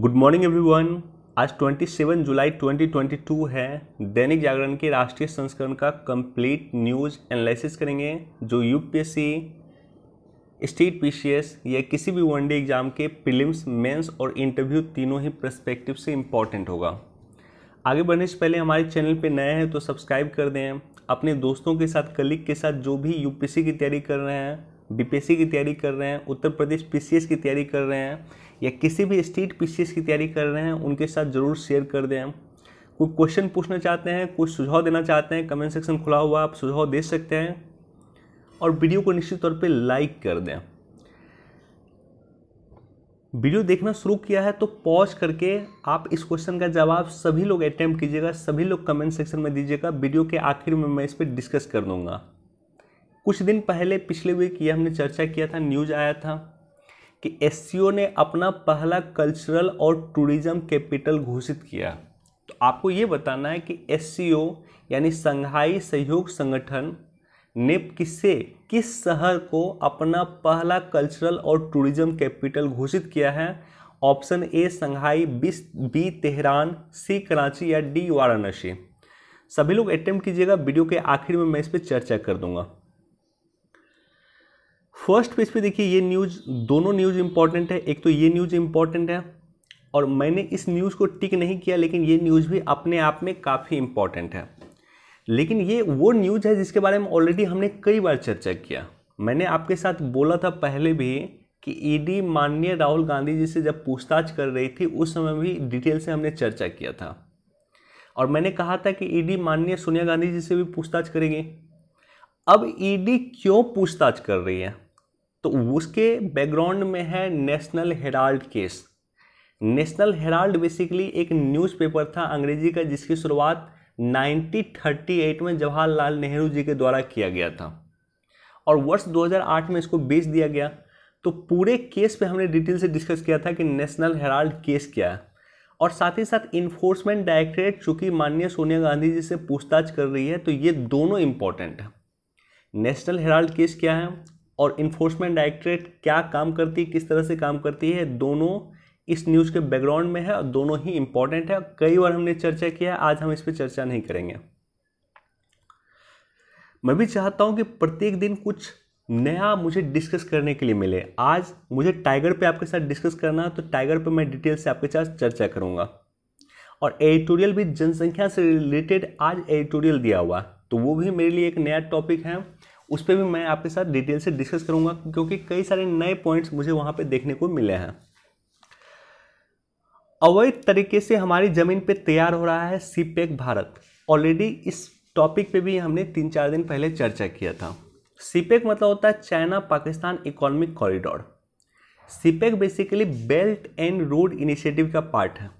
good morning everyone आज 27 जुलाई 2022 है दैनिक जागरण के राष्ट्रीय संस्करण का कंप्लीट न्यूज़ एनालिसिस करेंगे जो यूपीएससी स्टेट पीसीएस या किसी भी वनडे एग्ज़ाम के प्रीलिम्स मेंस और इंटरव्यू तीनों ही प्रस्पेक्टिव से इम्पॉर्टेंट होगा आगे बढ़ने से पहले हमारे चैनल पर नए हैं तो सब्सक्राइब कर दें अपने दोस्तों के साथ कलीग के साथ जो भी यूपीएससी की तैयारी कर रहे हैं बीपीएससी की तैयारी कर रहे हैं उत्तर प्रदेश पीसीएस की तैयारी कर रहे हैं या किसी भी स्टेट पीसीएस की तैयारी कर रहे हैं उनके साथ ज़रूर शेयर कर दें कोई क्वेश्चन पूछना चाहते हैं कोई सुझाव देना चाहते हैं कमेंट सेक्शन खुला हुआ आप सुझाव दे सकते हैं और वीडियो को निश्चित तौर पे लाइक कर दें वीडियो देखना शुरू किया है तो पॉज करके आप इस क्वेश्चन का जवाब सभी लोग अटैम्प्ट कीजिएगा सभी लोग कमेंट सेक्शन में दीजिएगा वीडियो के आखिर में मैं इस पर डिस्कस कर दूंगा कुछ दिन पहले पिछले वीक ये हमने चर्चा किया था न्यूज आया था कि एस ने अपना पहला कल्चरल और टूरिज्म कैपिटल घोषित किया तो आपको ये बताना है कि एस यानी संघाई सहयोग संगठन ने किससे किस शहर को अपना पहला कल्चरल और टूरिज्म कैपिटल घोषित किया है option A Shanghai B B Tehran C Karachi या डी वाराणसी सभी लोग अटेम्प्ट कीजिएगा वीडियो के आखिर में मैं इस पर चर्चा कर दूंगा फर्स्ट पेज पे देखिए ये न्यूज़ दोनों न्यूज़ इंपॉर्टेंट है एक तो ये न्यूज़ इंपॉर्टेंट है और मैंने इस न्यूज़ को टिक नहीं किया लेकिन ये न्यूज़ भी अपने आप में काफ़ी इंपॉर्टेंट है लेकिन ये वो न्यूज़ है जिसके बारे में ऑलरेडी हमने कई बार चर्चा किया मैंने आपके साथ बोला था पहले भी कि ईडी e माननीय राहुल गांधी जी से जब पूछताछ कर रही थी उस समय भी डिटेल से हमने चर्चा किया था और मैंने कहा था कि ईडी e माननीय सोनिया गांधी जी से भी पूछताछ करेगी अब ईडी e क्यों पूछताछ कर रही है तो उसके बैकग्राउंड में है National Herald case National Herald basically एक न्यूज़पेपर था अंग्रेजी का जिसकी शुरुआत 1938 में जवाहरलाल नेहरू जी के द्वारा किया गया था और वर्ष 2008 में इसको बेच दिया गया तो पूरे केस पे हमने डिटेल से डिस्कस किया था कि नेशनल हेराल्ड केस क्या है और साथ ही साथ इन्फोर्समेंट डायरेक्टरेट चूँकि माननीय सोनिया गांधी जी से पूछताछ कर रही है तो ये दोनों इम्पोर्टेंट है नेशनल हेराल्ड केस क्या है और इन्फोर्समेंट डायरेक्टरेट क्या काम करती है किस तरह से काम करती है दोनों इस न्यूज़ के बैकग्राउंड में है और दोनों ही इम्पॉर्टेंट है कई बार हमने चर्चा किया है आज हम इस पर चर्चा नहीं करेंगे मैं भी चाहता हूँ कि प्रत्येक दिन कुछ नया मुझे डिस्कस करने के लिए मिले आज मुझे टाइगर पे आपके साथ डिस्कस करना है तो टाइगर पे मैं डिटेल से आपके साथ चर्चा करूँगा और एडिटोरियल भी जनसंख्या से रिलेटेड आज एडिटोरियल दिया हुआ तो वो भी मेरे लिए एक नया टॉपिक है उस पर भी मैं आपके साथ डिटेल से डिस्कस करूँगा क्योंकि कई सारे नए पॉइंट्स मुझे वहाँ पर देखने को मिले हैं अवैध तरीके से हमारी ज़मीन पे तैयार हो रहा है सीपेक e भारत ऑलरेडी इस टॉपिक पे भी हमने तीन चार दिन पहले चर्चा किया था सीपेक e मतलब होता है China Pakistan economic corridor CPEC basically belt and road initiative का पार्ट है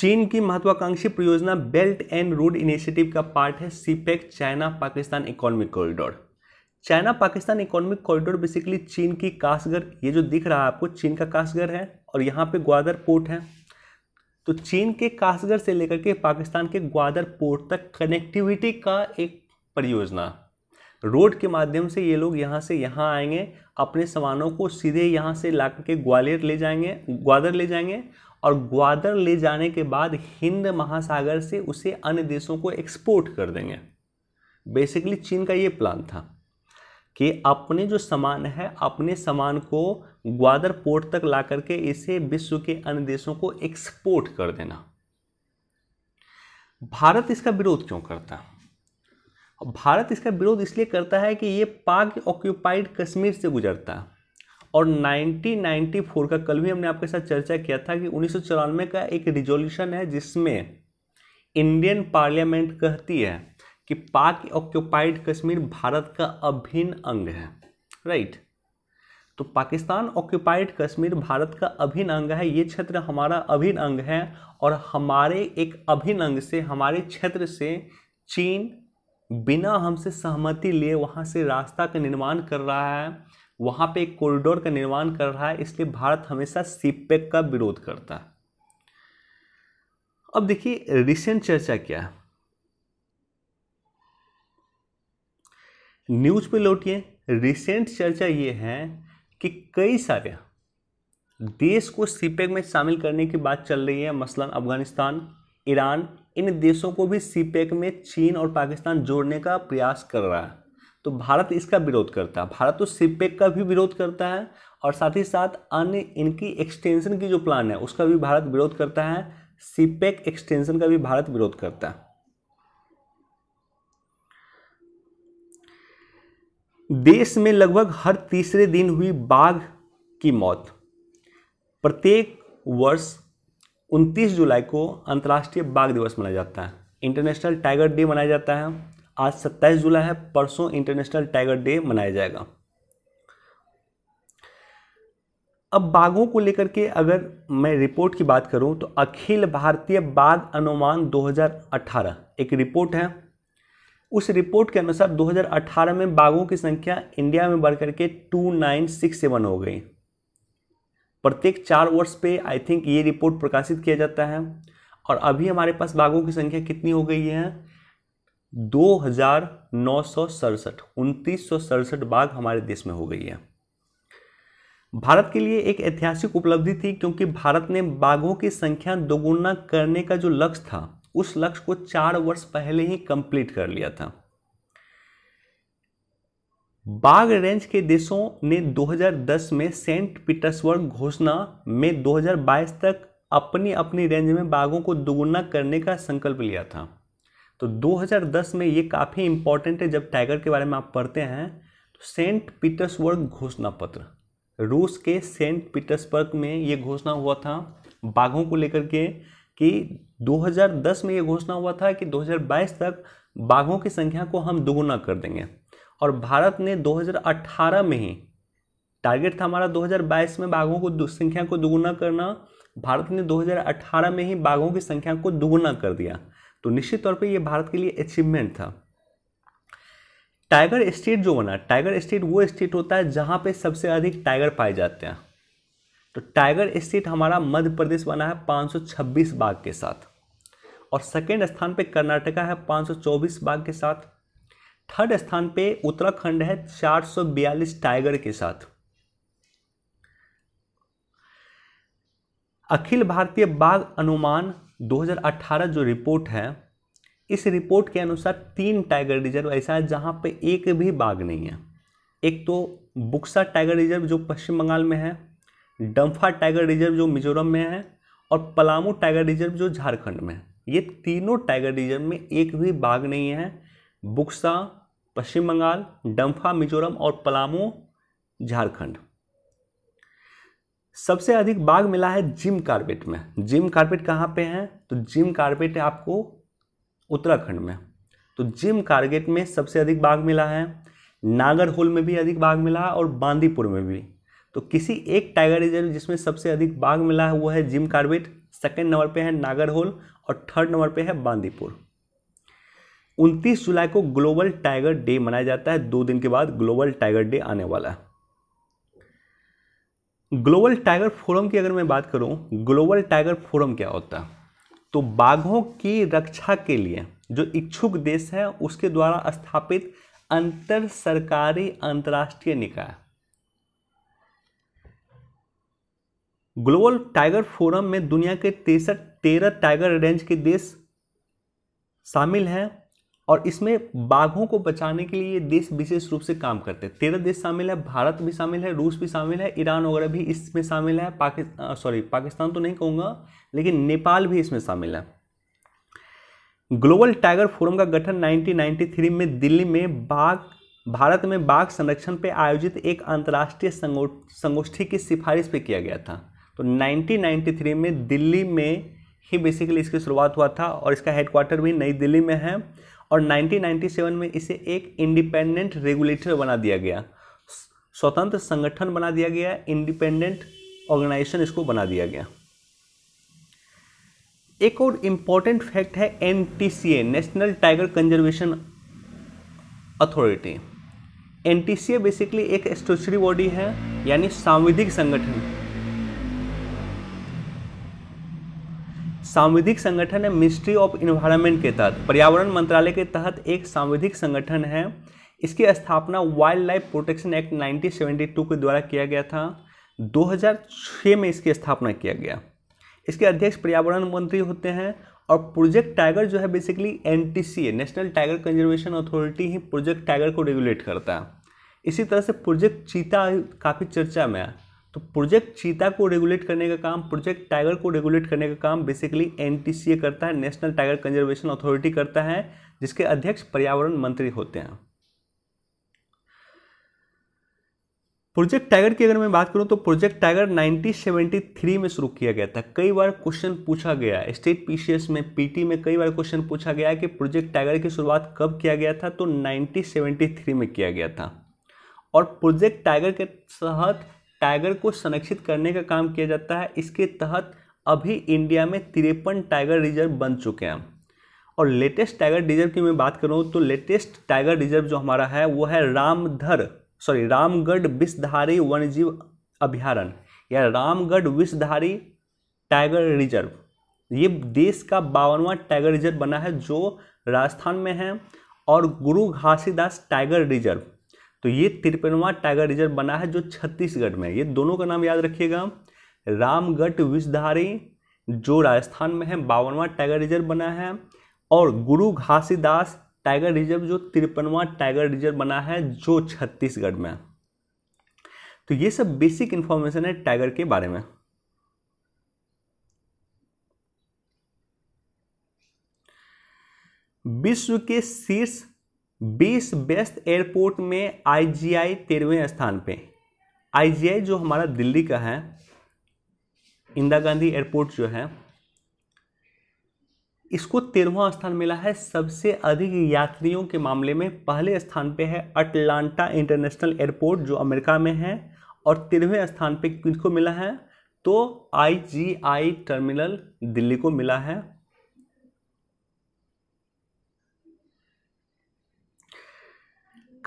चीन की महत्वाकांक्षी परियोजना बेल्ट एंड रोड इनिशिएटिव का पार्ट है CPEC China Pakistan economic corridor China Pakistan economic corridor basically चीन की कासगर ये जो दिख रहा है आपको चीन का कासगर है और यहाँ पे ग्वादर पोर्ट है तो चीन के कासगर से लेकर के पाकिस्तान के ग्वादर पोर्ट तक कनेक्टिविटी का एक परियोजना रोड के माध्यम से ये लोग यहाँ से यहाँ आएंगे अपने सामानों को सीधे यहाँ से ला के ग्वालियर ले जाएंगे ग्वादर ले जाएंगे और ग्वादर ले जाने के बाद हिंद महासागर से उसे अन्य देशों को एक्सपोर्ट कर देंगे बेसिकली चीन का ये प्लान था कि अपने जो सामान है अपने सामान को ग्वादर पोर्ट तक ला करके इसे विश्व के अन्य देशों को एक्सपोर्ट कर देना भारत इसका विरोध क्यों करता है भारत इसका विरोध इसलिए करता है कि ये पाक ऑक्यूपाइड कश्मीर से गुजरता है और 1994 का कल भी हमने आपके साथ चर्चा किया था कि उन्नीस का एक रिजोल्यूशन है जिसमें इंडियन पार्लियामेंट कहती है कि पाक ऑक्यूपाइड कश्मीर भारत का अभिन्न अंग है राइट तो पाकिस्तान ऑक्यूपाइड कश्मीर भारत का अभिन्न अंग है ये क्षेत्र हमारा अभिन्न अंग है और हमारे एक अभिन्न अंग से हमारे क्षेत्र से चीन बिना हमसे सहमति लिए वहाँ से रास्ता का निर्माण कर रहा है वहाँ पे एक कॉरिडोर का निर्माण कर रहा है इसलिए भारत हमेशा सीपेक का विरोध करता है अब देखिए रिसेंट चर्चा क्या है न्यूज पे लौटिए रिसेंट चर्चा ये है कि कई सारे देश को सीपेक में शामिल करने की बात चल रही है मसलन अफगानिस्तान ईरान इन देशों को भी सीपेक में चीन और पाकिस्तान जोड़ने का प्रयास कर रहा है तो भारत इसका विरोध करता है भारत तो सिपेक का भी विरोध करता है और साथ ही साथ अन्य इनकी एक्सटेंशन की जो प्लान है उसका भी भारत विरोध करता है सिपेक एक्सटेंशन का भी भारत विरोध करता है देश में लगभग हर तीसरे दिन हुई बाघ की मौत प्रत्येक वर्ष 29 जुलाई को अंतर्राष्ट्रीय बाघ दिवस मनाया जाता है इंटरनेशनल टाइगर डे मनाया जाता है आज सत्ताईस जुलाई है परसों इंटरनेशनल टाइगर डे मनाया जाएगा अब बाघों को लेकर के अगर मैं रिपोर्ट की बात करूं तो अखिल भारतीय बाघ अनुमान 2018 एक रिपोर्ट है उस रिपोर्ट के अनुसार 2018 में बाघों की संख्या इंडिया में बढ़कर के 2967 हो गई प्रत्येक चार वर्ष पे आई थिंक ये रिपोर्ट प्रकाशित किया जाता है और अभी हमारे पास बाघों की संख्या कितनी हो गई है दो हजार नौ सौ सड़सठ उनतीस सौ सड़सठ बाघ हमारे देश में हो गई है भारत के लिए एक ऐतिहासिक उपलब्धि थी क्योंकि भारत ने बाघों की संख्या दोगुना करने का जो लक्ष्य था उस लक्ष्य को चार वर्ष पहले ही कंप्लीट कर लिया था बाघ रेंज के देशों ने 2010 में सेंट पीटर्सबर्ग घोषणा में 2022 तक अपनी अपनी रेंज में बाघों को दोगुना करने का संकल्प लिया था तो 2010 में ये काफ़ी इंपॉर्टेंट है जब टाइगर के बारे में आप पढ़ते हैं तो सेंट पीटर्सबर्ग घोषणा पत्र रूस के सेंट पीटर्सबर्ग में ये घोषणा हुआ था बाघों को लेकर के कि 2010 में ये घोषणा हुआ था कि 2022 तक बाघों की संख्या को हम दोगुना कर देंगे और भारत ने 2018 में ही टारगेट था हमारा 2022 में बाघों को संख्या को दोगुना करना भारत ने 2018 में ही बाघों की संख्या को दोगुना कर दिया तो निश्चित तौर पे ये भारत के लिए अचीवमेंट था टाइगर स्टेट जो बना टाइगर स्टेट वो स्टेट होता है जहाँ पे सबसे अधिक टाइगर पाए जाते हैं तो टाइगर स्टेट हमारा मध्य प्रदेश बना है 526 बाघ के साथ और सेकेंड स्थान पे कर्नाटका है 524 बाघ के साथ थर्ड स्थान पे उत्तराखंड है 442 टाइगर के साथ अखिल भारतीय बाघ अनुमान 2018 जो रिपोर्ट है इस रिपोर्ट के अनुसार तीन टाइगर रिजर्व ऐसा है जहाँ पे एक भी बाघ नहीं है एक तो बुक्सा टाइगर रिजर्व जो पश्चिम बंगाल में है डम्फा टाइगर रिजर्व जो मिजोरम में है और पलामू टाइगर रिजर्व जो झारखंड में है ये तीनों टाइगर रिजर्व में एक भी बाघ नहीं है बुक्सा पश्चिम बंगाल डम्फा मिजोरम और पलामू झारखंड सबसे अधिक बाघ मिला है जिम कार्बेट में जिम कार्बेट कहाँ पे है तो जिम कार्बेट है आपको उत्तराखंड में तो जिम कार्गेट में सबसे अधिक बाघ मिला है नागरहोल में भी अधिक बाघ मिला है और बांदीपुर में भी तो किसी एक टाइगर रिजर्व जिसमें सबसे अधिक बाघ मिला है वो है जिम कार्बेट सेकेंड नंबर पे है नागरहोल और थर्ड नंबर पे है बांदीपुर 29 जुलाई को ग्लोबल टाइगर डे मनाया जाता है दो दिन के बाद ग्लोबल टाइगर डे आने वाला है ग्लोबल टाइगर फोरम की अगर मैं बात करूं ग्लोबल टाइगर फोरम क्या होता है तो बाघों की रक्षा के लिए जो इच्छुक देश है उसके द्वारा स्थापित अंतर सरकारी अंतर्राष्ट्रीय निकाय ग्लोबल टाइगर फोरम में दुनिया के तिरसठ तेरह टाइगर रेंज के देश शामिल हैं और इसमें बाघों को बचाने के लिए ये देश विशेष रूप से काम करते हैं तेरह देश शामिल है भारत भी शामिल है रूस भी शामिल है ईरान वगैरह भी इसमें शामिल है पाकिस्तान सॉरी पाकिस्तान तो नहीं कहूँगा लेकिन नेपाल भी इसमें शामिल है ग्लोबल टाइगर फोरम का गठन 1993 में दिल्ली में बाघ भारत में बाघ संरक्षण पर आयोजित एक अंतर्राष्ट्रीय संगोष्ठी की सिफारिश पर किया गया था तो नाइनटीन में दिल्ली में ही बेसिकली इसकी शुरुआत हुआ था और इसका हेडक्वार्टर भी नई दिल्ली में है और 1997 में इसे एक इंडिपेंडेंट रेगुलेटर बना दिया गया स्वतंत्र संगठन बना दिया गया इंडिपेंडेंट ऑर्गेनाइजेशन इसको बना दिया गया एक और इम्पॉर्टेंट फैक्ट है N national tiger conservation authority N basically एक स्टेचुरी बॉडी है यानी सांविधिक संगठन सांविधिक संगठन है मिनिस्ट्री ऑफ इन्वायरमेंट के तहत पर्यावरण मंत्रालय के तहत एक सांविधिक संगठन है इसकी स्थापना wildlife protection act nineteen के द्वारा किया गया था दो में इसकी स्थापना किया गया इसके अध्यक्ष पर्यावरण मंत्री होते हैं और प्रोजेक्ट टाइगर जो है basically N national tiger conservation authority ही प्रोजेक्ट टाइगर को रेगुलेट करता है इसी तरह से प्रोजेक्ट चीता काफ़ी चर्चा में है तो प्रोजेक्ट चीता को रेगुलेट करने का काम प्रोजेक्ट टाइगर को रेगुलेट करने का काम बेसिकली एन करता है नेशनल टाइगर कंजर्वेशन अथॉरिटी करता है जिसके अध्यक्ष पर्यावरण मंत्री होते हैं प्रोजेक्ट टाइगर की अगर मैं बात करूं तो प्रोजेक्ट टाइगर 1973 में शुरू किया गया था कई बार क्वेश्चन पूछा गया स्टेट पीसीएस में पीटी में कई बार क्वेश्चन पूछा गया कि प्रोजेक्ट टाइगर की शुरुआत कब किया गया था तो 1973 में किया गया था और प्रोजेक्ट टाइगर के तहत टाइगर को संरक्षित करने का काम किया जाता है इसके तहत अभी इंडिया में तिरपन टाइगर रिजर्व बन चुके हैं और लेटेस्ट टाइगर रिजर्व की मैं बात करूँ तो लेटेस्ट टाइगर रिजर्व जो हमारा है वो है रामधर सॉरी रामगढ़ विषधारी वन्यजीव अभ्यारण या रामगढ़ विषधारी टाइगर रिजर्व ये देश का बावनवा टाइगर रिजर्व बना है जो राजस्थान में है और गुरु घासीदास टाइगर रिजर्व तो ये तिरपनवा टाइगर रिजर्व बना है जो छत्तीसगढ़ में ये दोनों का नाम याद रखिएगा रामगढ़ विषधारी जो राजस्थान में है बावनवा टाइगर रिजर्व बना है और गुरु घासीदास टाइगर रिजर्व जो तिरपनवा टाइगर रिजर्व बना है जो छत्तीसगढ़ में तो ये सब बेसिक इंफॉर्मेशन है टाइगर के बारे में विश्व के शीर्ष बीस बेस्ट एयरपोर्ट में आईजीआई तेरहवें स्थान पे आईजीआई जो हमारा दिल्ली का है इंदिरा गांधी एयरपोर्ट जो है इसको तेरहवा स्थान मिला है सबसे अधिक यात्रियों के मामले में पहले स्थान पे है अटलांटा इंटरनेशनल एयरपोर्ट जो अमेरिका में है और तेरहवें स्थान पे किसको मिला है तो आईजीआई टर्मिनल दिल्ली को मिला है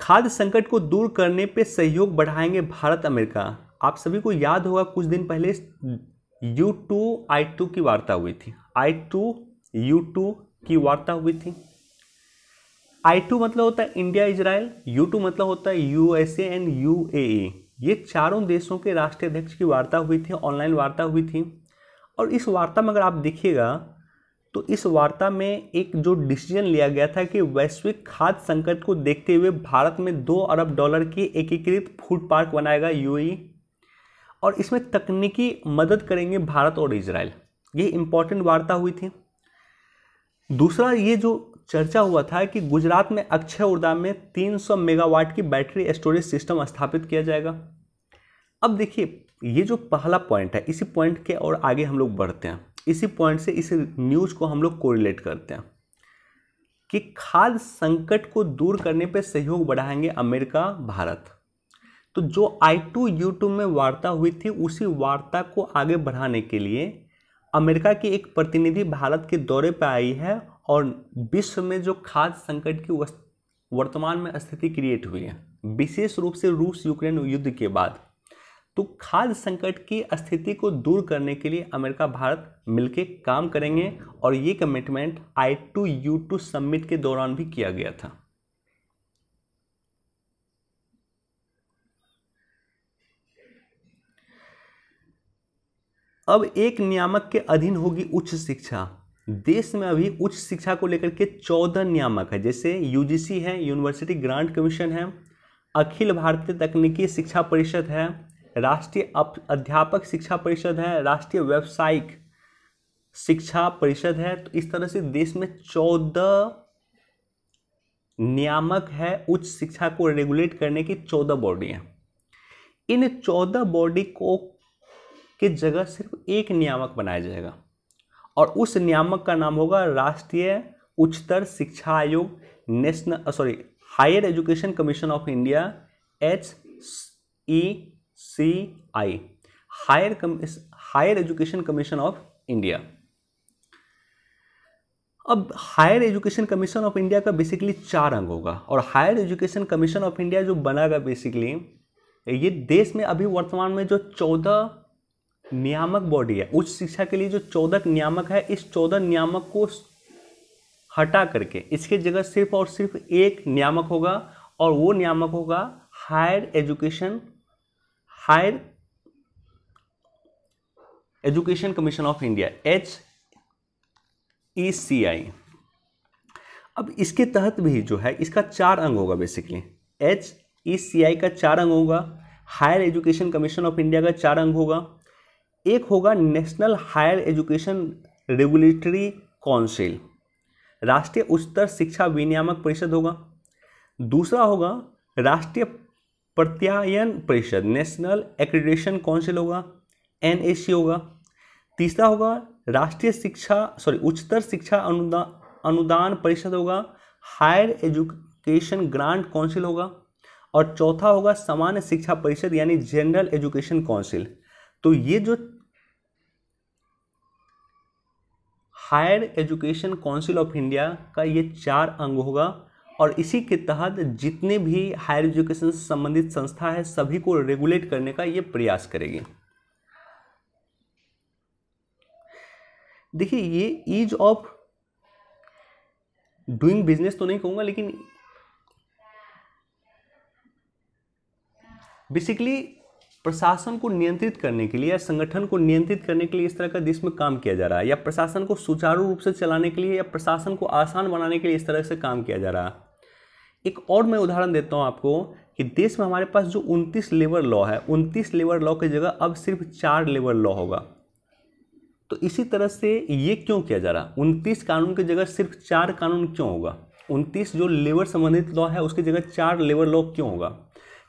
खाद्य संकट को दूर करने पे सहयोग बढ़ाएंगे भारत अमेरिका आप सभी को याद होगा कुछ दिन पहले यू टू आई टू की वार्ता हुई थी आई टू यू टू की वार्ता हुई थी आई टू मतलब होता है इंडिया इजराइल यू टू मतलब होता है U S A and U A ये चारों देशों के राष्ट्रीय अध्यक्ष की वार्ता हुई थी ऑनलाइन वार्ता हुई थी और इस वार्ता में अगर आप देखिएगा तो इस वार्ता में एक जो डिसीजन लिया गया था कि वैश्विक खाद्य संकट को देखते हुए भारत में दो अरब डॉलर की एकीकृत फूड पार्क बनाएगा यूएई और इसमें तकनीकी मदद करेंगे भारत और इसराइल ये इम्पोर्टेंट वार्ता हुई थी दूसरा ये जो चर्चा हुआ था कि गुजरात में अक्षय ऊर्जा में 300 मेगावाट की बैटरी स्टोरेज सिस्टम स्थापित किया जाएगा अब देखिए ये जो पहला पॉइंट है इसी पॉइंट के और आगे हम लोग बढ़ते हैं इसी पॉइंट से इस न्यूज़ को हम लोग कोरिलेट करते हैं कि खाद्य संकट को दूर करने पर सहयोग बढ़ाएंगे अमेरिका भारत तो जो आई टू यू टू में वार्ता हुई थी उसी वार्ता को आगे बढ़ाने के लिए अमेरिका की एक प्रतिनिधि भारत के दौरे पर आई है और विश्व में जो खाद्य संकट की वर्तमान में स्थिति क्रिएट हुई है विशेष रूप से रूस यूक्रेन युद्ध के बाद तो खाद्य संकट की स्थिति को दूर करने के लिए अमेरिका भारत मिलकर काम करेंगे और ये commitment I two U two summit के दौरान भी किया गया था अब एक नियामक के अधीन होगी उच्च शिक्षा देश में अभी उच्च शिक्षा को लेकर के चौदह नियामक है जैसे यूजीसी है यूनिवर्सिटी ग्रांट कमीशन है अखिल भारतीय तकनीकी शिक्षा परिषद है राष्ट्रीय अध्यापक शिक्षा परिषद है राष्ट्रीय व्यावसायिक शिक्षा परिषद है तो इस तरह से देश में चौदह नियामक है उच्च शिक्षा को रेगुलेट करने की चौदह बॉडी हैं इन चौदह बॉडी को के जगह सिर्फ एक नियामक बनाया जाएगा और उस नियामक का नाम होगा राष्ट्रीय उच्चतर शिक्षा आयोग national sorry higher education commission of India H E C I higher higher education commission of India अब higher education commission of India का बेसिकली चार अंग होगा और higher education commission of India जो बनागा बेसिकली ये देश में अभी वर्तमान में जो चौदह नियामक बॉडी है उच्च शिक्षा के लिए जो चौदह नियामक है इस चौदह नियामक को हटा करके इसके जगह सिर्फ और सिर्फ एक नियामक होगा और वो नियामक होगा higher education higher education commission of India H E C I अब इसके तहत भी जो है इसका चार अंग होगा बेसिकली एच ई सी आई का चार अंग होगा higher education commission of India का चार अंग होगा एक होगा national higher education regulatory council राष्ट्रीय उच्चतर शिक्षा विनियामक परिषद होगा दूसरा होगा राष्ट्रीय प्रत्यायन परिषद नेशनल एक्रीडेशन काउंसिल होगा एन होगा तीसरा होगा राष्ट्रीय शिक्षा सॉरी उच्चतर शिक्षा अनुदान अनुदान परिषद होगा हायर एजुकेशन ग्रांट काउंसिल होगा और चौथा होगा सामान्य शिक्षा परिषद यानी जनरल एजुकेशन काउंसिल तो ये जो higher education council of India का ये चार अंग होगा और इसी के तहत जितने भी हायर एजुकेशन से संबंधित संस्था है सभी को रेगुलेट करने का ये प्रयास करेगी देखिए ये ईज ऑफ डूइंग बिजनेस तो नहीं कहूंगा लेकिन बेसिकली प्रशासन को नियंत्रित करने के लिए या संगठन को नियंत्रित करने के लिए इस तरह का देश में काम किया जा रहा है या प्रशासन को सुचारू रूप से चलाने के लिए या प्रशासन को आसान बनाने के लिए इस तरह से काम किया जा रहा है एक और मैं उदाहरण देता हूँ आपको कि देश में हमारे पास जो उनतीस लेबर लॉ है उनतीस लेबर लॉ की जगह अब सिर्फ चार लेबर लॉ होगा तो इसी तरह से ये क्यों किया जा रहा उनतीस कानून की जगह सिर्फ चार कानून क्यों होगा उनतीस जो लेबर संबंधित लॉ है उसकी जगह चार लेबर लॉ क्यों होगा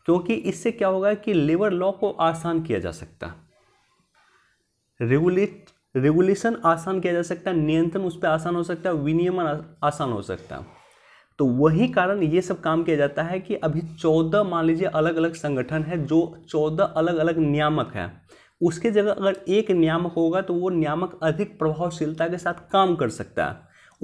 क्योंकि इससे क्या होगा कि लेबर लॉ को आसान किया जा सकता रेगुलेट रेगुलेशन आसान किया जा सकता है नियंत्रण उस पर आसान हो सकता है विनियमन आसान हो सकता है तो वही कारण ये सब काम किया जाता है कि अभी चौदह मान लीजिए अलग अलग संगठन है जो चौदह अलग अलग नियामक है उसके जगह अगर एक नियामक होगा तो वो नियामक अधिक प्रभावशीलता के साथ काम कर सकता है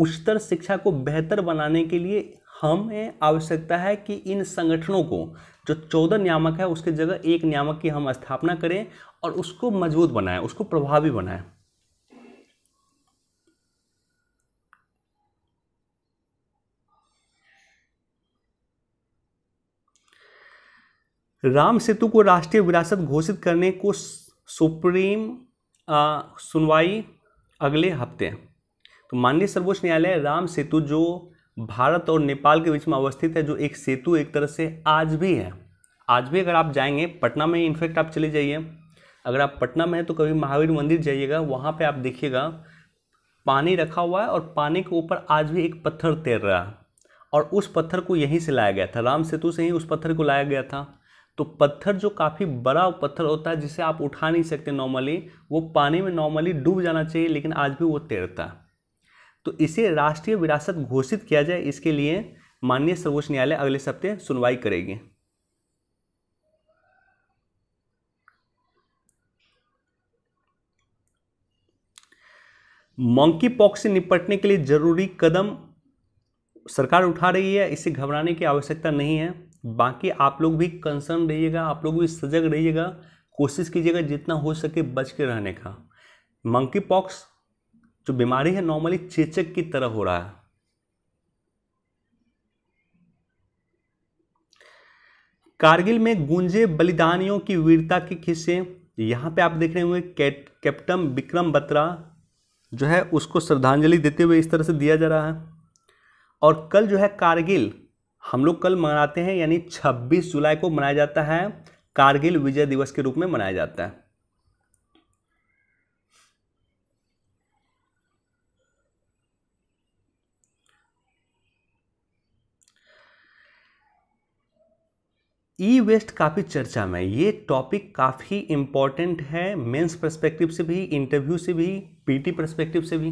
उच्चतर शिक्षा को बेहतर बनाने के लिए हमें आवश्यकता है कि इन संगठनों को जो चौदह नियामक है उसके जगह एक नियामक की हम स्थापना करें और उसको मजबूत बनाएं उसको प्रभावी बनाएं राम सेतु को राष्ट्रीय विरासत घोषित करने को सुप्रीम सुनवाई अगले हफ्ते तो माननीय सर्वोच्च न्यायालय राम सेतु जो भारत और नेपाल के बीच में अवस्थित है जो एक सेतु एक तरह से आज भी है आज भी अगर आप जाएंगे पटना में इनफैक्ट आप चले जाइए अगर आप पटना में हैं तो कभी महावीर मंदिर जाइएगा वहाँ पे आप देखिएगा पानी रखा हुआ है और पानी के ऊपर आज भी एक पत्थर तैर रहा है और उस पत्थर को यहीं से लाया गया था राम सेतु से ही उस पत्थर को लाया गया था तो पत्थर जो काफ़ी बड़ा पत्थर होता है जिसे आप उठा नहीं सकते नॉर्मली वो पानी में नॉर्मली डूब जाना चाहिए लेकिन आज भी वो तैरता तो इसे राष्ट्रीय विरासत घोषित किया जाए इसके लिए माननीय सर्वोच्च न्यायालय अगले सप्ते सुनवाई करेगी मंकी पॉक्स से निपटने के लिए जरूरी कदम सरकार उठा रही है इससे घबराने की आवश्यकता नहीं है बाकी आप लोग भी कंसर्न रहिएगा आप लोग भी सजग रहिएगा कोशिश कीजिएगा जितना हो सके बच के रहने का मंकी पॉक्स जो बीमारी है नॉर्मली चेचक की तरह हो रहा है कारगिल में गूंजे बलिदानियों की वीरता के किस्से यहाँ पे आप देख रहे होंगे कैप्टन विक्रम बत्रा जो है उसको श्रद्धांजलि देते हुए इस तरह से दिया जा रहा है और कल जो है कारगिल हम लोग कल मनाते हैं यानी 26 जुलाई को मनाया जाता है कारगिल विजय दिवस के रूप में मनाया जाता है ई वेस्ट काफ़ी चर्चा में ये टॉपिक काफ़ी इम्पॉर्टेंट है मेंस पर्सपेक्टिव से भी इंटरव्यू से भी पीटी पर्सपेक्टिव से भी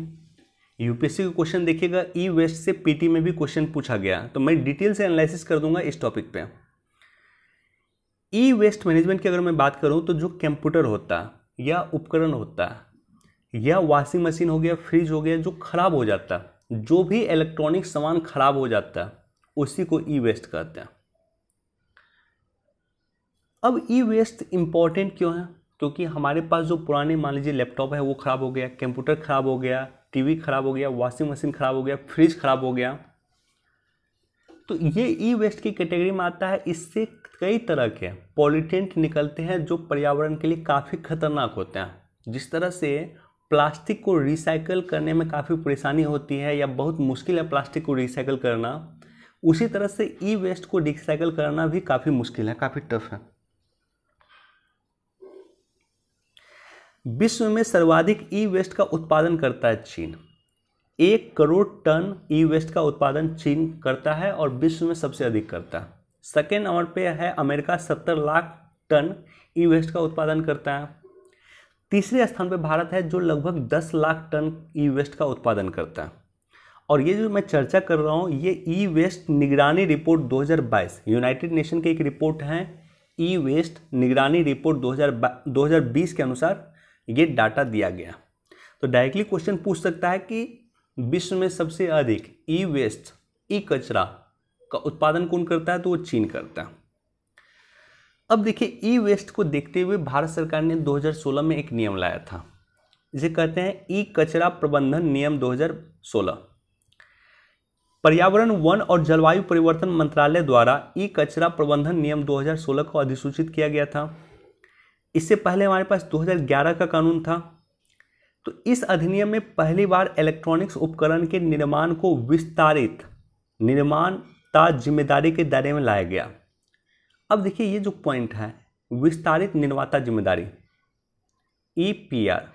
यूपीएससी का क्वेश्चन देखिएगा ई वेस्ट से पीटी में भी क्वेश्चन पूछा गया तो मैं डिटेल से एनालिसिस कर दूंगा इस टॉपिक पे ई वेस्ट मैनेजमेंट की अगर मैं बात करूं तो जो कंप्यूटर होता या उपकरण होता या वॉशिंग मशीन हो गया फ्रिज हो गया जो खराब हो जाता जो भी इलेक्ट्रॉनिक सामान खराब हो जाता उसी को ई वेस्ट कहते हैं अब ई वेस्ट इम्पॉर्टेंट क्यों है क्योंकि हमारे पास जो पुराने मान लीजिए लैपटॉप है वो ख़राब हो गया कंप्यूटर ख़राब हो गया टीवी खराब हो गया वॉशिंग मशीन खराब हो गया फ्रिज खराब हो गया तो ये ई वेस्ट की कैटेगरी में आता है इससे कई तरह के पॉलिटेंट निकलते हैं जो पर्यावरण के लिए काफ़ी खतरनाक होते हैं जिस तरह से प्लास्टिक को रिसाइकल करने में काफ़ी परेशानी होती है या बहुत मुश्किल है प्लास्टिक को रिसाइकल करना उसी तरह से ई वेस्ट को रिसाइकल करना भी काफ़ी मुश्किल है काफ़ी टफ है विश्व में सर्वाधिक ई वेस्ट का उत्पादन करता है चीन एक करोड़ टन ई वेस्ट का उत्पादन चीन करता है और विश्व में सबसे अधिक करता है सेकेंड नंबर पे है अमेरिका सत्तर लाख टन ई वेस्ट का उत्पादन करता है तीसरे स्थान पर भारत है जो लगभग दस लाख टन ई वेस्ट का उत्पादन करता है और ये जो मैं चर्चा कर रहा हूँ ये ई वेस्ट निगरानी रिपोर्ट 2022 यूनाइटेड नेशन की एक रिपोर्ट है ई वेस्ट निगरानी रिपोर्ट 2020 के अनुसार ये डाटा दिया गया तो डायरेक्टली क्वेश्चन पूछ सकता है कि विश्व में सबसे अधिक ई वेस्ट ई कचरा का उत्पादन कौन करता है तो वो चीन करता है अब देखिए ई वेस्ट को देखते हुए भारत सरकार ने 2016 में एक नियम लाया था जिसे कहते हैं ई कचरा प्रबंधन नियम 2016 पर्यावरण वन और जलवायु परिवर्तन मंत्रालय द्वारा ई कचरा प्रबंधन नियम 2016 को अधिसूचित किया गया था इससे पहले हमारे पास 2011 का कानून था तो इस अधिनियम में पहली बार इलेक्ट्रॉनिक्स उपकरण के निर्माण को विस्तारित निर्माणता जिम्मेदारी के दायरे में लाया गया अब देखिए ये जो पॉइंट है विस्तारित निर्माता जिम्मेदारी ई पी आर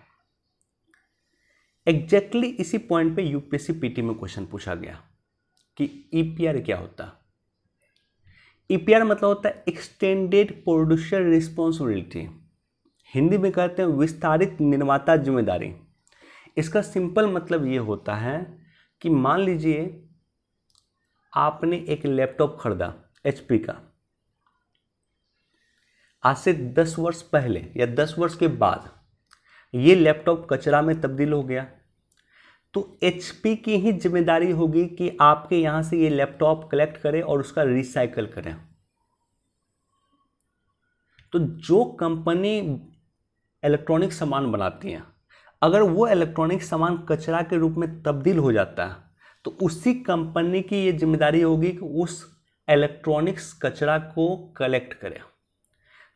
एग्जैक्टली इसी पॉइंट पे यूपीएससी पीटी में क्वेश्चन पूछा गया कि ई पी आर क्या होता ई पी आर मतलब होता है एक्सटेंडेड प्रोड्यूसर रिस्पॉन्सिबिलिटी हिंदी में कहते हैं विस्तारित निर्माता जिम्मेदारी इसका सिंपल मतलब ये होता है कि मान लीजिए आपने एक लैपटॉप खरीदा एचपी का आज से दस वर्ष पहले या दस वर्ष के बाद ये लैपटॉप कचरा में तब्दील हो गया तो एचपी की ही जिम्मेदारी होगी कि आपके यहाँ से ये लैपटॉप कलेक्ट करें और उसका रिसाइकल करें तो जो कंपनी इलेक्ट्रॉनिक सामान बनाती हैं अगर वो इलेक्ट्रॉनिक सामान कचरा के रूप में तब्दील हो जाता है तो उसी कंपनी की ये जिम्मेदारी होगी कि उस इलेक्ट्रॉनिक्स कचरा को कलेक्ट करें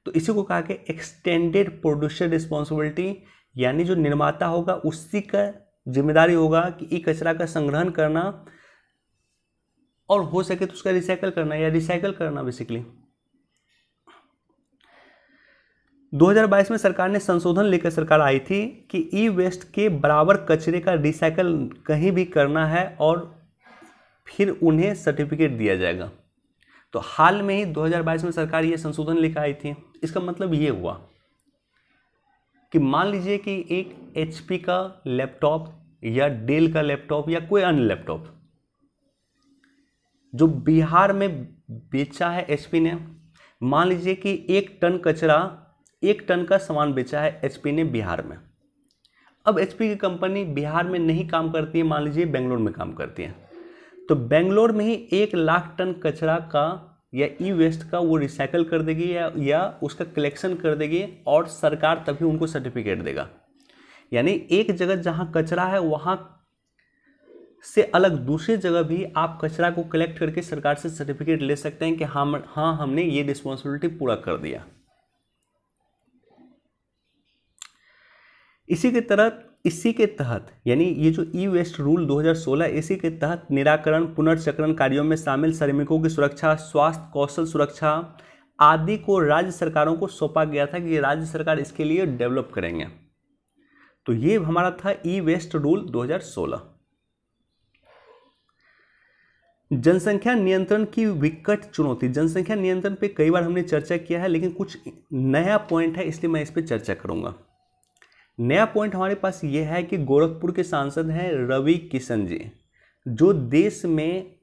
तो इसी को कहा कि एक्सटेंडेड प्रोड्यूसर रिस्पॉन्सिबिलिटी यानी जो निर्माता होगा उसी का जिम्मेदारी होगा कि ई कचरा का संग्रहण करना और हो सके तो उसका रिसाइकल करना या रिसाइकल करना बेसिकली 2022 में सरकार ने संशोधन लेकर सरकार आई थी कि ई वेस्ट के बराबर कचरे का रिसाइकल कहीं भी करना है और फिर उन्हें सर्टिफिकेट दिया जाएगा तो हाल में ही 2022 में सरकार ये संशोधन लेकर आई थी इसका मतलब ये हुआ कि मान लीजिए कि एक एच का लैपटॉप या डेल का लैपटॉप या कोई अन्य लैपटॉप जो बिहार में बेचा है एच ने मान लीजिए कि एक टन कचरा एक टन का सामान बेचा है एचपी ने बिहार में अब एचपी की कंपनी बिहार में नहीं काम करती है मान लीजिए बेंगलोर में काम करती है तो बेंगलोर में ही एक लाख टन कचरा का या ई वेस्ट का वो रिसाइकल कर देगी या या उसका कलेक्शन कर देगी और सरकार तभी उनको सर्टिफिकेट देगा यानी एक जगह जहाँ कचरा है वहाँ से अलग दूसरी जगह भी आप कचरा को कलेक्ट करके सरकार से सर्टिफिकेट ले सकते हैं कि हम हाँ, हाँ हमने ये रिस्पॉन्सिबिलिटी पूरा कर दिया इसी के तरह इसी के तहत यानी ये जो ई वेस्ट रूल 2016 इसी के तहत निराकरण पुनर्चक्रण कार्यों में शामिल श्रमिकों की सुरक्षा स्वास्थ्य कौशल सुरक्षा आदि को राज्य सरकारों को सौंपा गया था कि राज्य सरकार इसके लिए डेवलप करेंगे तो ये हमारा था ई वेस्ट रूल 2016 जनसंख्या नियंत्रण की विकट चुनौती जनसंख्या नियंत्रण पे कई बार हमने चर्चा किया है लेकिन कुछ नया पॉइंट है इसलिए मैं इस पर चर्चा करूंगा नया पॉइंट हमारे पास ये है कि गोरखपुर के सांसद हैं रवि किशन जी जो देश में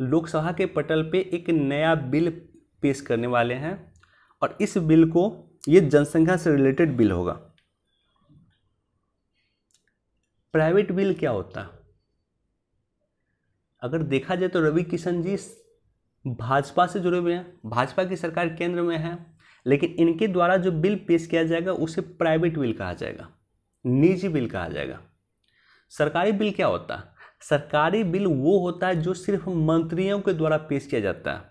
लोकसभा के पटल पे एक नया बिल पेश करने वाले हैं और इस बिल को ये जनसंख्या से रिलेटेड बिल होगा प्राइवेट बिल क्या होता अगर देखा जाए तो रवि किशन जी भाजपा से जुड़े हुए हैं भाजपा की सरकार केंद्र में है लेकिन इनके द्वारा जो बिल पेश किया जाएगा उसे प्राइवेट बिल कहा जाएगा निजी बिल कहा जाएगा सरकारी बिल क्या होता है सरकारी बिल वो होता है जो सिर्फ मंत्रियों के द्वारा पेश किया जाता है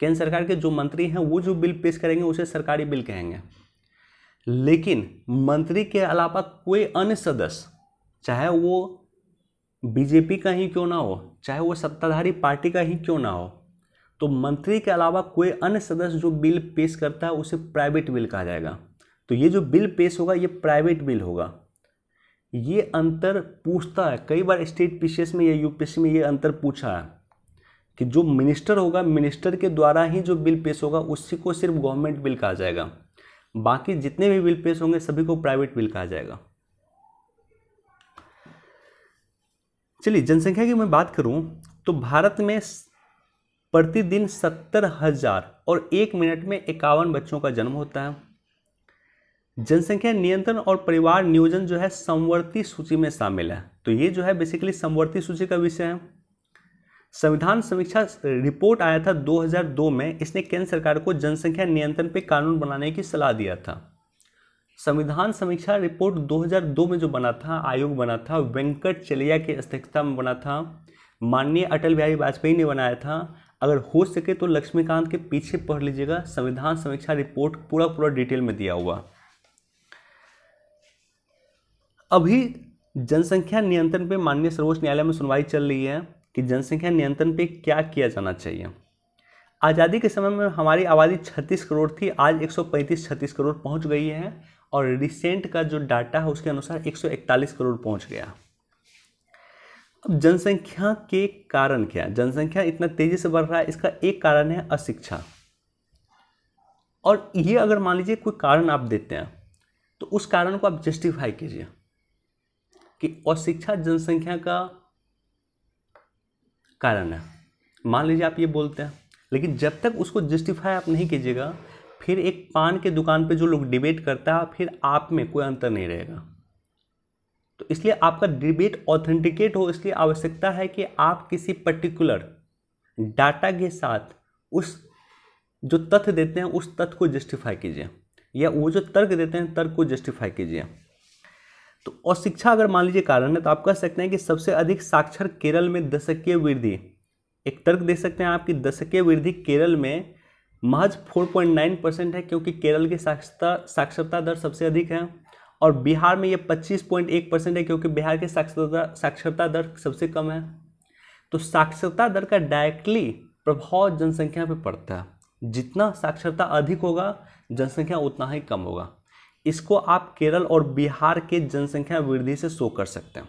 केंद्र सरकार के जो मंत्री हैं वो जो बिल पेश करेंगे उसे सरकारी बिल कहेंगे लेकिन मंत्री के अलावा कोई अन्य सदस्य चाहे वो बीजेपी का ही क्यों ना हो चाहे वो सत्ताधारी पार्टी का ही क्यों ना हो तो मंत्री के अलावा कोई अन्य सदस्य जो बिल पेश करता है उसे प्राइवेट बिल कहा जाएगा तो ये जो बिल पेश होगा ये प्राइवेट बिल होगा ये अंतर पूछता है कई बार स्टेट पीसीएस में या यूपीएससी में ये अंतर पूछा है कि जो मिनिस्टर होगा मिनिस्टर के द्वारा ही जो बिल पेश होगा उसी को सिर्फ गवर्नमेंट बिल कहा जाएगा बाकी जितने भी बिल पेश होंगे सभी को प्राइवेट बिल कहा जाएगा चलिए जनसंख्या की मैं बात करूं तो भारत में प्रतिदिन सत्तर हजार और एक मिनट में इक्यावन बच्चों का जन्म होता है जनसंख्या नियंत्रण और परिवार नियोजन जो है संवर्ती सूची में शामिल है तो ये जो है बेसिकली संवर्ती सूची का विषय है संविधान समीक्षा रिपोर्ट आया था 2002 में इसने केंद्र सरकार को जनसंख्या नियंत्रण पे कानून बनाने की सलाह दिया था संविधान समीक्षा रिपोर्ट 2002 में जो बना था आयोग बना था वेंकट चलिया की अध्यक्षता में बना था माननीय अटल बिहारी वाजपेयी ने बनाया था अगर हो सके तो लक्ष्मीकांत के पीछे पढ़ लीजिएगा संविधान समीक्षा रिपोर्ट पूरा पूरा डिटेल में दिया हुआ अभी जनसंख्या नियंत्रण पे माननीय सर्वोच्च न्यायालय में सुनवाई चल रही है कि जनसंख्या नियंत्रण पे क्या किया जाना चाहिए आज़ादी के समय में हमारी आबादी 36 करोड़ थी आज 135 36 करोड़ पहुंच गई है और रिसेंट का जो डाटा है उसके अनुसार 141 करोड़ पहुंच गया अब जनसंख्या के कारण क्या जनसंख्या इतना तेजी से बढ़ रहा है इसका एक कारण है अशिक्षा और ये अगर मान लीजिए कोई कारण आप देते हैं तो उस कारण को आप जस्टिफाई कीजिए कि अशिक्षा जनसंख्या का कारण है मान लीजिए आप ये बोलते हैं लेकिन जब तक उसको जस्टिफाई आप नहीं कीजिएगा फिर एक पान के दुकान पे जो लोग डिबेट करता है फिर आप में कोई अंतर नहीं रहेगा तो इसलिए आपका डिबेट ऑथेंटिकेट हो इसलिए आवश्यकता है कि आप किसी पर्टिकुलर डाटा के साथ उस जो तथ्य देते हैं उस तथ्य को जस्टिफाई कीजिए या वो जो तर्क देते हैं तर्क को जस्टिफाई कीजिए तो और शिक्षा अगर मान लीजिए कारण है तो आप कह सकते हैं कि सबसे अधिक साक्षर केरल में दशकीय वृद्धि एक तर्क दे सकते हैं आपकी दशकीय वृद्धि केरल में महज 4.9 परसेंट है क्योंकि केरल की साक्षरता साक्षरता दर सबसे अधिक है और बिहार में ये 25.1 परसेंट है क्योंकि बिहार की साक्षरता साक्षरता दर सबसे कम है तो साक्षरता दर का डायरेक्टली प्रभाव जनसंख्या पर पड़ता है जितना साक्षरता अधिक होगा जनसंख्या उतना ही कम होगा इसको आप केरल और बिहार के जनसंख्या वृद्धि से शो कर सकते हैं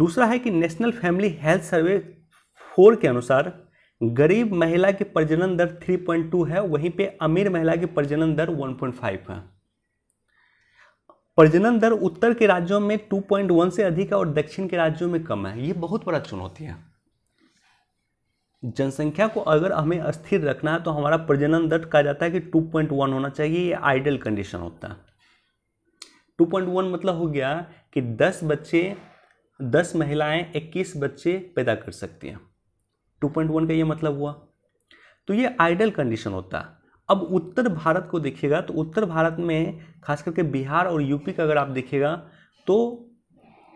दूसरा है कि national family health survey four के अनुसार गरीब महिला की प्रजनन दर 3.2 है वहीं पे अमीर महिला की प्रजनन दर 1.5 है प्रजनन दर उत्तर के राज्यों में 2.1 से अधिक है और दक्षिण के राज्यों में कम है ये बहुत बड़ा चुनौती है जनसंख्या को अगर हमें अस्थिर रखना है तो हमारा प्रजनन दर कहा जाता है कि 2.1 होना चाहिए ये आइडियल कंडीशन होता है 2.1 मतलब हो गया कि 10 बच्चे 10 महिलाएं 21 बच्चे पैदा कर सकती हैं टू पॉइंट वन का ये मतलब हुआ तो ये आइडल कंडीशन होता अब उत्तर भारत को देखिएगा तो उत्तर भारत में खास करके बिहार और यूपी का अगर आप देखिएगा तो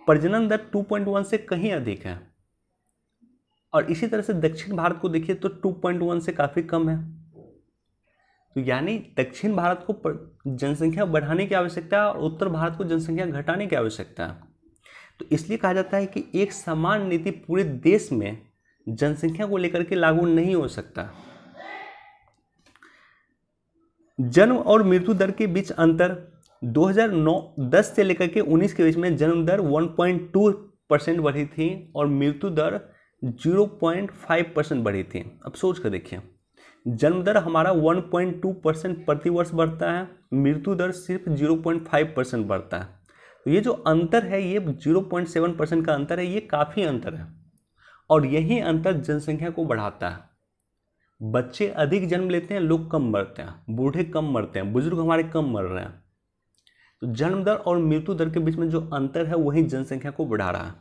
प्रजनन दर 2.1 से कहीं अधिक है और इसी तरह से दक्षिण भारत को देखिए तो 2.1 से काफ़ी कम है तो यानी दक्षिण भारत को जनसंख्या बढ़ाने की आवश्यकता है और उत्तर भारत को जनसंख्या घटाने की आवश्यकता है तो इसलिए कहा जाता है कि एक समान नीति पूरे देश में जनसंख्या को लेकर के लागू नहीं हो सकता जन्म और मृत्यु दर के बीच अंतर 2009-10 से लेकर के 19 के बीच में जन्म दर 1.2 परसेंट बढ़ी थी और मृत्यु दर 0.5 परसेंट बढ़ी थी अब सोच कर देखिए जन्म दर हमारा 1.2 परसेंट प्रतिवर्ष बढ़ता है मृत्यु दर सिर्फ 0.5 परसेंट बढ़ता है तो ये जो अंतर है ये 0.7 परसेंट का अंतर है ये काफ़ी अंतर है और यही अंतर जनसंख्या को बढ़ाता है बच्चे अधिक जन्म लेते हैं लोग कम मरते हैं बूढ़े कम मरते हैं बुजुर्ग हमारे कम मर रहे हैं तो जन्म दर और मृत्यु दर के बीच में जो अंतर है वही जनसंख्या को बढ़ा रहा है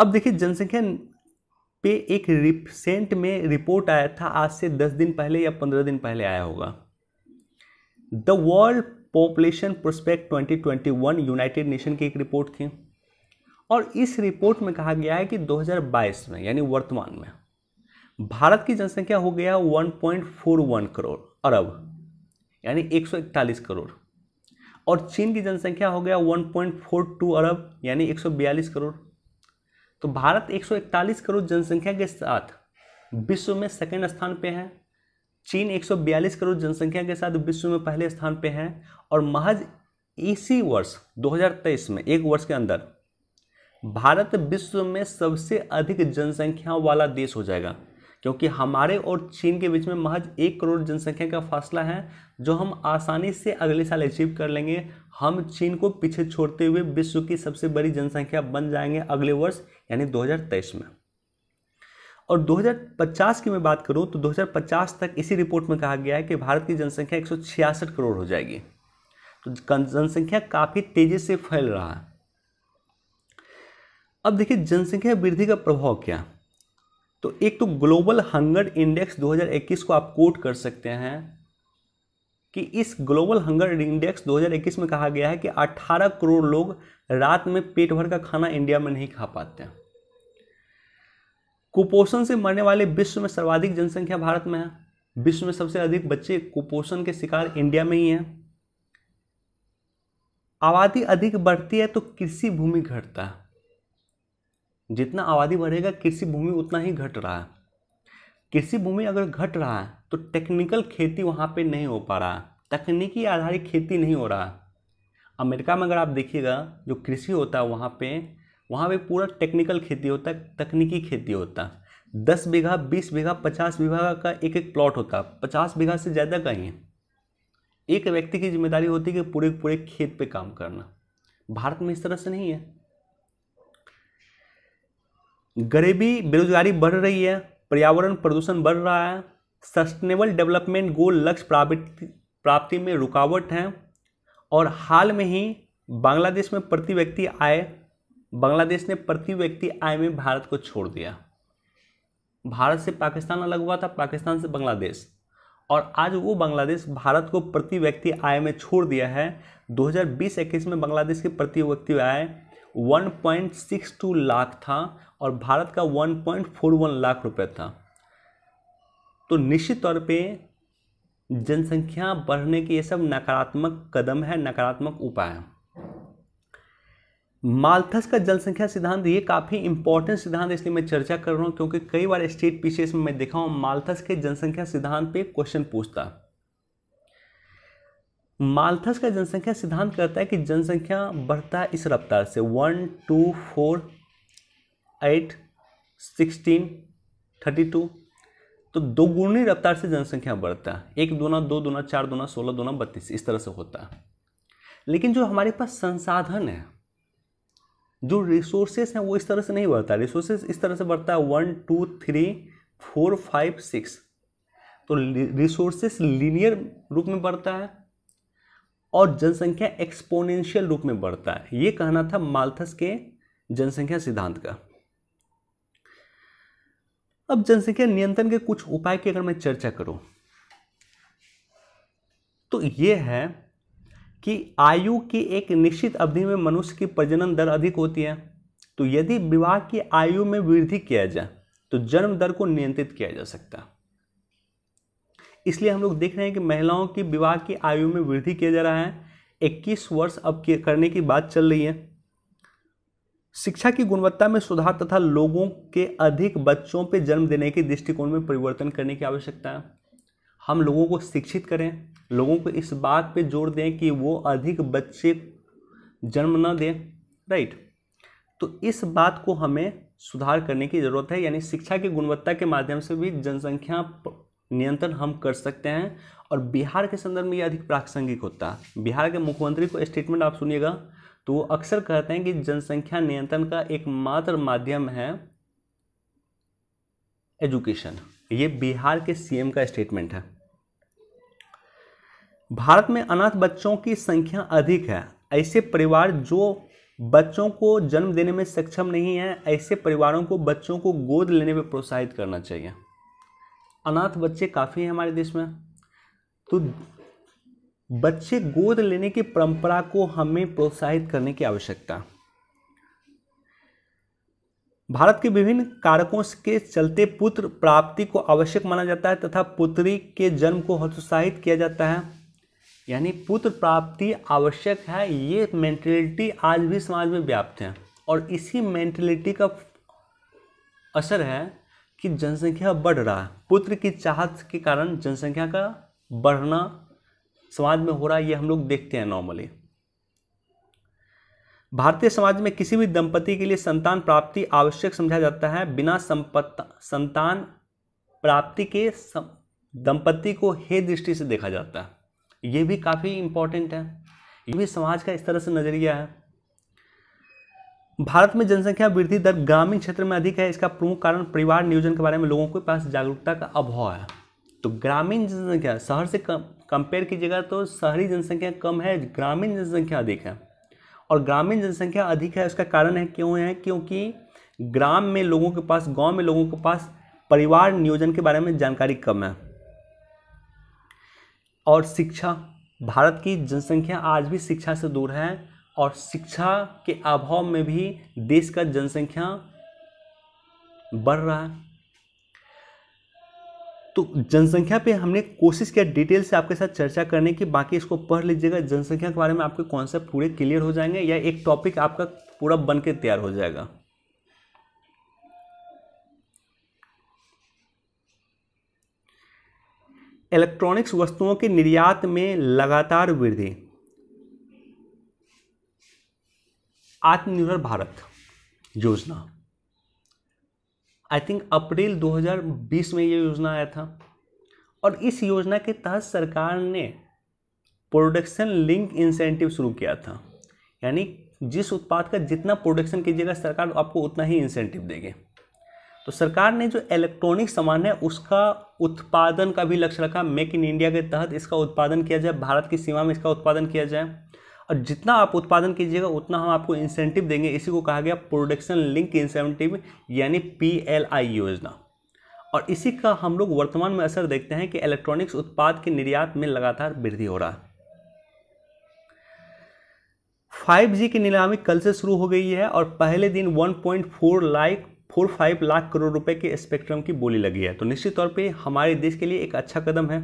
अब देखिए जनसंख्या पे एक रिसेंट में रिपोर्ट आया था आज से दस दिन पहले या पंद्रह दिन पहले आया होगा the world population prospect 2021 United Nation की एक रिपोर्ट थी और इस रिपोर्ट में कहा गया है कि 2022 में यानी वर्तमान में भारत की जनसंख्या हो गया 1.41 करोड़ अरब यानी 141 करोड़ और चीन की जनसंख्या हो गया 1.42 अरब यानी 142 करोड़ तो भारत 141 करोड़ जनसंख्या के साथ विश्व में सेकेंड स्थान पे है चीन 142 करोड़ जनसंख्या के साथ विश्व में पहले स्थान पे है और महज इसी वर्ष 2023 में एक वर्ष के अंदर भारत विश्व में सबसे अधिक जनसंख्या वाला देश हो जाएगा क्योंकि हमारे और चीन के बीच में महज एक करोड़ जनसंख्या का फासला है जो हम आसानी से अगले साल अचीव कर लेंगे हम चीन को पीछे छोड़ते हुए विश्व की सबसे बड़ी जनसंख्या बन जाएंगे अगले वर्ष यानी 2023 में और 2050 की मैं बात करूं तो 2050 तक इसी रिपोर्ट में कहा गया है कि भारत की जनसंख्या एक करोड़ हो जाएगी तो जनसंख्या काफ़ी तेज़ी से फैल रहा है अब देखिए जनसंख्या वृद्धि का प्रभाव क्या तो एक तो ग्लोबल हंगर इंडेक्स 2021 को आप कोट कर सकते हैं कि इस ग्लोबल हंगर इंडेक्स 2021 में कहा गया है कि 18 करोड़ लोग रात में पेट भर का खाना इंडिया में नहीं खा पाते हैं कुपोषण से मरने वाले विश्व में सर्वाधिक जनसंख्या भारत में है विश्व में सबसे अधिक बच्चे कुपोषण के शिकार इंडिया में ही हैं आबादी अधिक बढ़ती है तो कृषि भूमि घटता है जितना आबादी बढ़ेगा कृषि भूमि उतना ही घट रहा है कृषि भूमि अगर घट रहा है तो टेक्निकल खेती वहाँ पे नहीं हो पा रहा तकनीकी आधारित खेती नहीं हो रहा अमेरिका में अगर आप देखिएगा जो कृषि होता है वहाँ पे वहाँ पे पूरा टेक्निकल खेती होता है तकनीकी खेती होता है दस बीघा बीस बीघा पचास बीघा का एक एक प्लॉट होता है पचास बीघा से ज़्यादा का ही एक व्यक्ति की जिम्मेदारी होती है कि पूरे पूरे खेत पे काम करना भारत में इस तरह से नहीं है गरीबी बेरोजगारी बढ़ रही है पर्यावरण प्रदूषण बढ़ रहा है सस्टेनेबल डेवलपमेंट गोल लक्ष्य प्राप्ति प्राप्ति में रुकावट है और हाल में ही बांग्लादेश में प्रति व्यक्ति आय बांग्लादेश ने प्रति व्यक्ति आय में भारत को छोड़ दिया भारत से पाकिस्तान अलग हुआ था पाकिस्तान से बांग्लादेश और आज वो बांग्लादेश भारत को प्रति व्यक्ति आय में छोड़ दिया है दो हज़ार में बांग्लादेश की प्रति व्यक्ति आय 1.62 लाख था और भारत का 1.41 लाख रुपए था तो निश्चित तौर पे जनसंख्या बढ़ने के ये सब नकारात्मक कदम है नकारात्मक उपाय है का जनसंख्या सिद्धांत ये काफ़ी इंपॉर्टेंट सिद्धांत इसलिए मैं चर्चा कर रहा हूँ क्योंकि कई बार स्टेट पीछे इसमें मैं देखा हूँ मालथस के जनसंख्या सिद्धांत पे क्वेश्चन पूछता है माल्थस का जनसंख्या सिद्धांत कहता है कि जनसंख्या बढ़ता है इस रफ्तार से one two four eight sixteen thirty two तो दोगुनी रफ्तार से जनसंख्या बढ़ता है एक दूना दो दोना चार दोना सोलह दोना बत्तीस इस तरह से होता है लेकिन जो हमारे पास संसाधन है जो रिसोर्सेस हैं वो इस तरह से नहीं बढ़ता रिसोर्सेस इस तरह से बढ़ता है one two three four five six तो रिसोर्सेस लीनियर रूप में बढ़ता है और जनसंख्या एक्सपोनेंशियल रूप में बढ़ता है यह कहना था माल्थस के जनसंख्या सिद्धांत का अब जनसंख्या नियंत्रण के कुछ उपाय की अगर मैं चर्चा करूं तो यह है कि आयु की एक निश्चित अवधि में मनुष्य की प्रजनन दर अधिक होती है तो यदि विवाह की आयु में वृद्धि किया जाए तो जन्म दर को नियंत्रित किया जा सकता है इसलिए हम लोग देख रहे हैं कि महिलाओं की विवाह की आयु में वृद्धि किया जा रहा है इक्कीस वर्ष अब करने की बात चल रही है शिक्षा की गुणवत्ता में सुधार तथा लोगों के अधिक बच्चों पर जन्म देने के दृष्टिकोण में परिवर्तन करने की आवश्यकता है हम लोगों को शिक्षित करें लोगों को इस बात पे जोर दें कि वो अधिक बच्चे जन्म ना दें राइट तो इस बात को हमें सुधार करने की ज़रूरत है यानी शिक्षा की गुणवत्ता के माध्यम से भी जनसंख्या नियंत्रण हम कर सकते हैं और बिहार के संदर्भ में ये अधिक प्रासंगिक होता है बिहार के मुख्यमंत्री को स्टेटमेंट आप सुनिएगा तो वो अक्सर कहते हैं कि जनसंख्या नियंत्रण का एकमात्र माध्यम है एजुकेशन ये बिहार के सीएम का स्टेटमेंट है भारत में अनाथ बच्चों की संख्या अधिक है ऐसे परिवार जो बच्चों को जन्म देने में सक्षम नहीं है ऐसे परिवारों को बच्चों को गोद लेने में प्रोत्साहित करना चाहिए अनाथ बच्चे काफ़ी हैं हमारे देश में तो बच्चे गोद लेने की परंपरा को हमें प्रोत्साहित करने की आवश्यकता भारत के विभिन्न कारकों के चलते पुत्र प्राप्ति को आवश्यक माना जाता है तथा पुत्री के जन्म को हतोत्साहित किया जाता है यानी पुत्र प्राप्ति आवश्यक है ये मेंटेलिटी आज भी समाज में व्याप्त है और इसी मेंटेलिटी का असर है कि जनसंख्या बढ़ रहा है पुत्र की चाहत के कारण जनसंख्या का बढ़ना समाज में हो रहा है ये हम लोग देखते हैं नॉर्मली भारतीय समाज में किसी भी दंपति के लिए संतान प्राप्ति आवश्यक समझा जाता है बिना संतान प्राप्ति के दंपति को हे दृष्टि से देखा जाता है ये भी काफ़ी इंपॉर्टेंट है ये भी समाज का इस तरह से नज़रिया है भारत में जनसंख्या वृद्धि दर ग्रामीण क्षेत्र में अधिक है इसका प्रमुख कारण परिवार नियोजन के बारे में लोगों के पास जागरूकता का अभाव है तो ग्रामीण जनसंख्या शहर से कंपेयर कीजिएगा तो शहरी जनसंख्या कम है ग्रामीण जनसंख्या अधिक है और ग्रामीण जनसंख्या अधिक है उसका कारण है क्यों है क्योंकि ग्राम में लोगों के पास गांव में लोगों के पास परिवार नियोजन के बारे में जानकारी कम है और शिक्षा भारत की जनसंख्या आज भी शिक्षा से दूर है और शिक्षा के अभाव में भी देश का जनसंख्या बढ़ रहा है तो जनसंख्या पे हमने कोशिश किया डिटेल से आपके साथ चर्चा करने की बाकी इसको पढ़ लीजिएगा जनसंख्या के बारे में आपके कॉन्सेप्ट पूरे क्लियर हो जाएंगे या एक टॉपिक आपका पूरा बन के तैयार हो जाएगा इलेक्ट्रॉनिक्स वस्तुओं के निर्यात में लगातार वृद्धि आत्मनिर्भर भारत योजना आई थिंक अप्रैल 2020 में ये योजना आया था और इस योजना के तहत सरकार ने प्रोडक्शन लिंक इंसेंटिव शुरू किया था यानी जिस उत्पाद का जितना प्रोडक्शन कीजिएगा सरकार आपको उतना ही इंसेंटिव देगी तो सरकार ने जो इलेक्ट्रॉनिक सामान है उसका उत्पादन का भी लक्ष्य रखा मेक इन इंडिया के तहत इसका उत्पादन किया जाए भारत की सीमा में इसका उत्पादन किया जाए और जितना आप उत्पादन कीजिएगा उतना हम आपको इंसेंटिव देंगे इसी को कहा गया प्रोडक्शन लिंक इंसेंटिव यानी पी योजना और इसी का हम लोग वर्तमान में असर देखते हैं कि इलेक्ट्रॉनिक्स उत्पाद के निर्यात में लगातार वृद्धि हो रहा है 5G की नीलामी कल से शुरू हो गई है और पहले दिन 1.4 लाख फोर फाइव लाख करोड़ रुपए के स्पेक्ट्रम की बोली लगी है तो निश्चित तौर पर हमारे देश के लिए एक अच्छा कदम है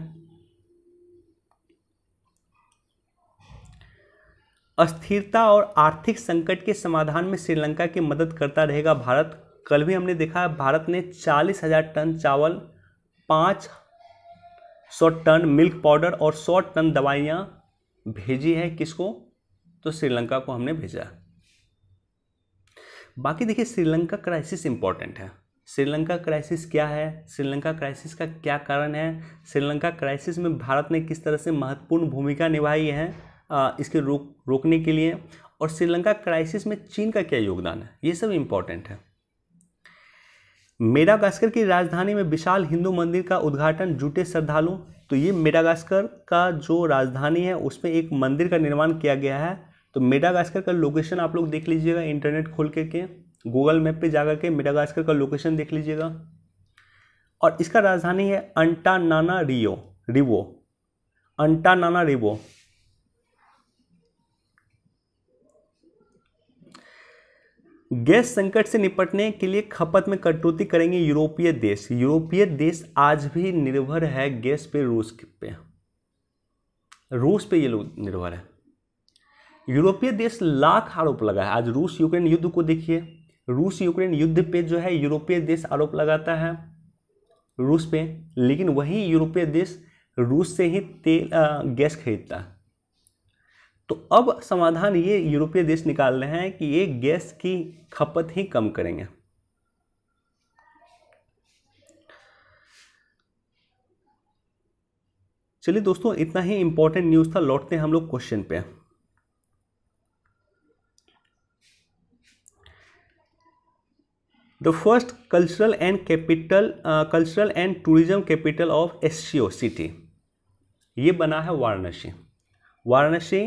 अस्थिरता और आर्थिक संकट के समाधान में श्रीलंका की मदद करता रहेगा भारत कल भी हमने देखा भारत ने चालीस हज़ार टन चावल पाँच सौ टन मिल्क पाउडर और सौ टन दवाइयाँ भेजी है किसको तो श्रीलंका को हमने भेजा बाकी देखिए श्रीलंका क्राइसिस इंपॉर्टेंट है श्रीलंका क्राइसिस क्या है श्रीलंका क्राइसिस का क्या कारण है श्रीलंका क्राइसिस में भारत ने किस तरह से महत्वपूर्ण भूमिका निभाई है इसके रोक रोकने के लिए और श्रीलंका क्राइसिस में चीन का क्या योगदान है ये सब इम्पॉर्टेंट है मेडागास्कर की राजधानी में विशाल हिंदू मंदिर का उद्घाटन जुटे श्रद्धालु तो ये मेडागास्कर का जो राजधानी है उसमें एक मंदिर का निर्माण किया गया है तो मेडागास्कर का लोकेशन आप लोग देख लीजिएगा इंटरनेट खोल के के गूगल मैप पे जाकर के मेडागास्कर का लोकेशन देख लीजिएगा और इसका राजधानी है अंटा नाना रियो रिवो अंटा नाना रिवो गैस संकट से निपटने के लिए खपत में कटौती करेंगे यूरोपीय देश यूरोपीय देश आज भी निर्भर है गैस पे रूस पे रूस पे ये लोग निर्भर है यूरोपीय देश लाख आरोप लगा है आज रूस यूक्रेन युद्ध को देखिए रूस यूक्रेन युद्ध पे जो है यूरोपीय देश आरोप लगाता है रूस पे लेकिन वही यूरोपीय देश रूस से ही तेल गैस खरीदता है तो अब समाधान ये यूरोपीय देश निकाल रहे हैं कि ये गैस की खपत ही कम करेंगे चलिए दोस्तों इतना ही इंपॉर्टेंट न्यूज़ था लौटते हैं हम लोग क्वेश्चन पे the first cultural and capital cultural and tourism capital of S city ये बना है वाराणसी वाराणसी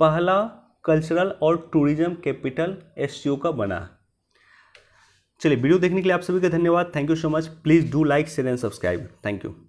पहला कल्चरल और टूरिज्म कैपिटल एस का बना चलिए वीडियो देखने के लिए आप सभी का धन्यवाद thank you so much please do like share and subscribe thank you